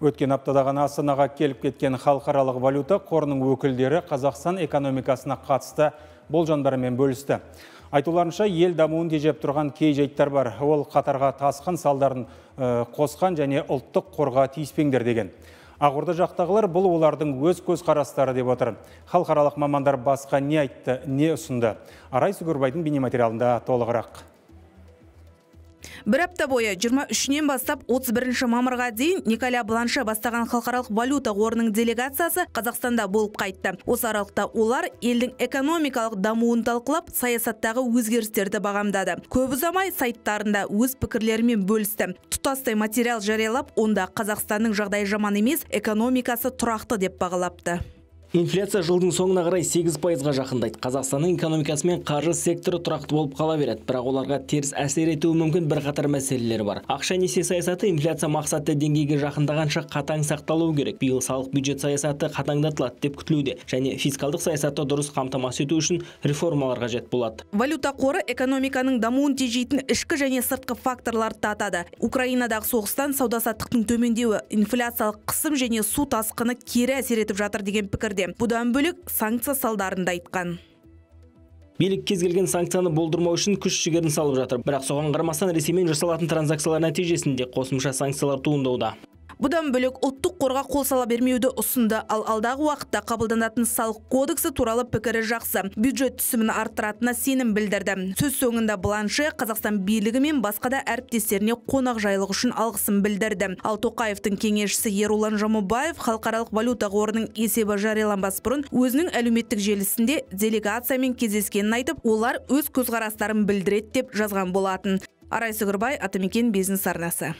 Өткен аптада ғана Астанаға келіп кеткен халықаралық валюта қорының өкілдері Қазақстан экономикасына қатысты жандарымен бөлісті. Айтуларынша ел дамуын тежеп тұрған кей жайттар бар. Ол қатарға тасқын салдарын э, қосқан және ұлттық қорға тиіспеңдер деген. Ағырды жақтағылар бұл олардың өз көз қарастары деп отыр. Халықаралық мамандар басқа не айтты, не ұсынды. Арай Сүгірбайдың бейнематериалында толығырақ бір апта бойы 23-нен бастап 31 ші мамырға дейін николя бланша бастаған халықаралық валюта қорының делегациясы қазақстанда болып қайтты осы аралықта олар елдің экономикалық дамуын талқылап саясаттағы өзгерістерді бағамдады көп ұзамай сайттарында өз пікірлерімен бөлісті тұтастай материал жарелап, онда қазақстанның жағдай жаман емес экономикасы тұрақты деп бағалапты Инфляция жылдың соңына қарай 8 пайызға жақындайды. Қазақстанның экономикасы мен қаржы секторы тұрақты болып қала береді, бірақ оларға теріс әсер етуі мүмкін бірқатар мәселелер бар. Ақша несие саясаты инфляция мақсатты деңгейге жақындағанша қатаң сақталуы керек. Биыл салық бюджет саясаты қатаңдатылады деп күтілуде, және фискалдық саясатты дұрыс қамтамасыз ету үшін реформалар қажет болады. Валюта қоры экономиканың дамуын тежейтін ішкі және сыртқы факторларды татады. Украинадағы соғыстан сауда саттықтың төмендеуі, инфляциялық қысым және су тасқыны кері әсер етіп жатыр деген пікірде бұдан бүлік санкция салдарында айтқан билік кез келген санкцияны болдырмау үшін күш жігерін салып жатыр бірақ соған қарамастан ресеймен жасалатын транзакциялар нәтижесінде қосымша санкциялар туындауда бұдан бөлек ұлттық қорға қол сала бермеуді ұсынды ал алдағы уақытта қабылданатын салық кодексі туралы пікірі жақсы бюджет түсімін арттыратынына сенім білдірді сөз соңында бланше қазақстан билігі мен басқа да әріптестеріне қонақжайлық үшін алғысын білдірді ал тоқаевтың кеңесшісі ерұлан жамубаев халықаралық валюта қорының есебі жарияланбас бұрын өзінің әлеуметтік желісінде делегациямен кездескенін айтып олар өз көзқарастарын білдіреді деп жазған болатын арай сүгірбай атамекен бизнес арнасы